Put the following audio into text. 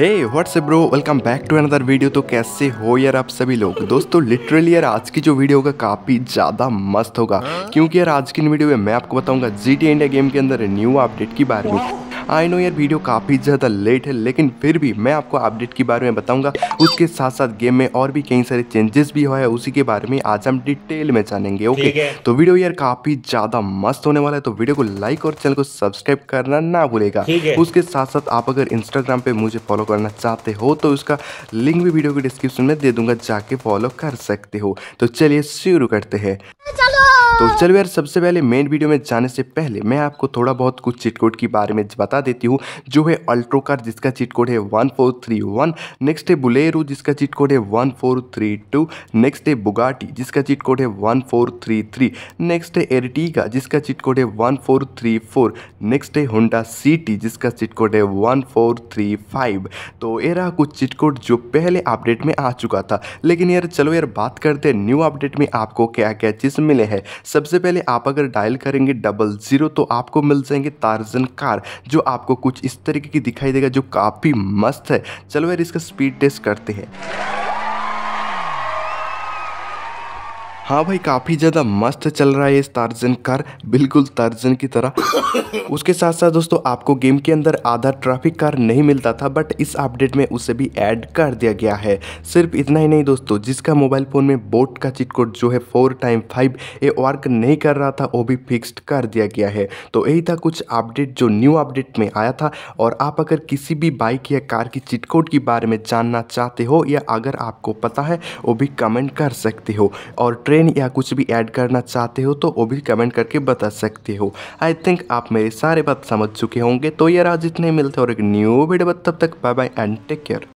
hey what's bro welcome back to another video तो कैसे हो यार आप सभी लोग दोस्तों लिटरली यार आज की जो वीडियो होगा काफ़ी ज़्यादा मस्त होगा क्योंकि यार आज की वीडियो में मैं आपको बताऊंगा जी टी इंडिया गेम के अंदर न्यू अपडेट के बारे में आई नो यार वीडियो काफ़ी ज़्यादा लेट है लेकिन फिर भी मैं आपको अपडेट के बारे में बताऊँगा उसके साथ साथ गेम में और भी कई सारे चेंजेस भी हुआ है उसी के बारे में आज हम डिटेल में जानेंगे ओके तो वीडियो यार काफ़ी ज़्यादा मस्त होने वाला है तो वीडियो को लाइक और चैनल को सब्सक्राइब करना ना भूलेगा उसके साथ साथ आप अगर इंस्टाग्राम पे मुझे फॉलो करना चाहते हो तो उसका लिंक भी वीडियो के डिस्क्रिप्शन में दे दूंगा जाके फॉलो कर सकते हो तो चलिए शुरू करते हैं तो चलो यार सबसे पहले मेन वीडियो में जाने से पहले मैं आपको थोड़ा बहुत कुछ चीट कोड के बारे में बता देती हूँ जो है अल्ट्रो कार जिसका चिटकोड कोड है one four three one next है बुलेरो जिसका चिटकोड कोड है one four three two next है बुगाटी जिसका चिटकोड कोड है one four three three next है एरटीगा जिसका चिटकोड कोड है one four three four next है होंडा सिटी जिसका चिटकोड कोड है वन फोर थ्री फाइव तो ये रहा कुछ चीट कोड जो पहले अपडेट में आ चुका था लेकिन यार चलो यार बात करते हैं न्यू अपडेट में आपको क्या क्या चीज़ मिले हैं सबसे पहले आप अगर डायल करेंगे डबल ज़ीरो तो आपको मिल जाएंगे तारजन कार जो आपको कुछ इस तरीके की दिखाई देगा जो काफ़ी मस्त है चलो यार इसका स्पीड टेस्ट करते हैं हाँ भाई काफ़ी ज़्यादा मस्त चल रहा है इस तार्जन कार बिल्कुल तार्जन की तरह उसके साथ साथ दोस्तों आपको गेम के अंदर आधा ट्रैफिक कार नहीं मिलता था बट इस अपडेट में उसे भी ऐड कर दिया गया है सिर्फ इतना ही नहीं दोस्तों जिसका मोबाइल फ़ोन में बोट का कोड जो है फोर टाइम फाइव ये वर्क नहीं कर रहा था वो भी फिक्स्ड कर दिया गया है तो यही था कुछ अपडेट जो न्यू अपडेट में आया था और आप अगर किसी भी बाइक या कार की कोड के बारे में जानना चाहते हो या अगर आपको पता है वो भी कमेंट कर सकते हो और ट्रेन या कुछ भी ऐड करना चाहते हो तो वो भी कमेंट करके बता सकते हो आई थिंक आप मेरे सारे बात समझ चुके होंगे तो ये राज इतने मिलते और एक न्यू वीडियो तब तक bye bye and take care